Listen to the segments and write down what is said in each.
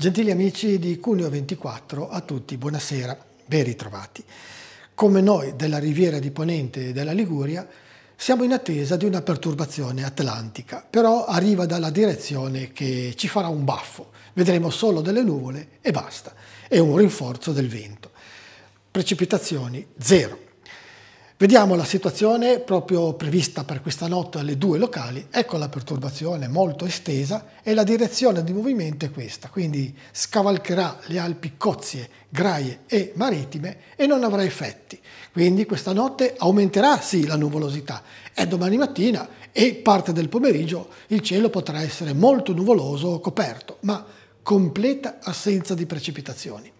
Gentili amici di Cuneo 24, a tutti buonasera, ben ritrovati. Come noi della Riviera di Ponente e della Liguria, siamo in attesa di una perturbazione atlantica, però arriva dalla direzione che ci farà un baffo. Vedremo solo delle nuvole e basta, È un rinforzo del vento. Precipitazioni zero. Vediamo la situazione proprio prevista per questa notte alle due locali, ecco la perturbazione molto estesa e la direzione di movimento è questa, quindi scavalcherà le Alpi Cozie, Graie e Marittime e non avrà effetti. Quindi questa notte aumenterà sì la nuvolosità È domani mattina e parte del pomeriggio il cielo potrà essere molto nuvoloso o coperto, ma completa assenza di precipitazioni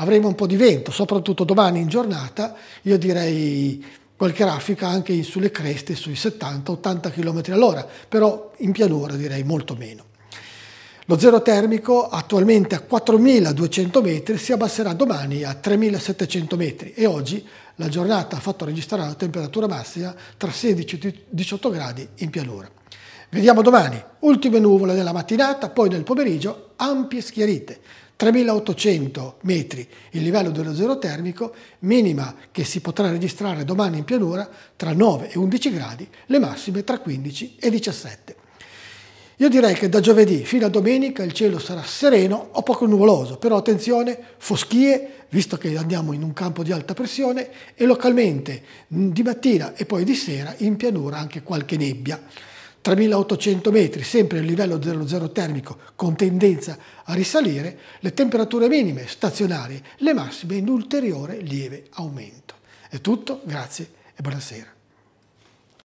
avremo un po' di vento, soprattutto domani in giornata, io direi qualche raffica anche sulle creste sui 70-80 km all'ora, però in pianura direi molto meno. Lo zero termico attualmente a 4.200 metri si abbasserà domani a 3.700 metri e oggi la giornata ha fatto registrare la temperatura massima tra 16 e 18 gradi in pianura. Vediamo domani, ultime nuvole della mattinata, poi nel pomeriggio, ampie schiarite. 3800 metri il livello dello zero termico, minima che si potrà registrare domani in pianura tra 9 e 11 gradi, le massime tra 15 e 17. Io direi che da giovedì fino a domenica il cielo sarà sereno o poco nuvoloso, però attenzione, foschie, visto che andiamo in un campo di alta pressione, e localmente di mattina e poi di sera in pianura anche qualche nebbia. 3800 metri, sempre a livello dello zero termico con tendenza a risalire, le temperature minime stazionarie, le massime in ulteriore lieve aumento. È tutto, grazie e buonasera.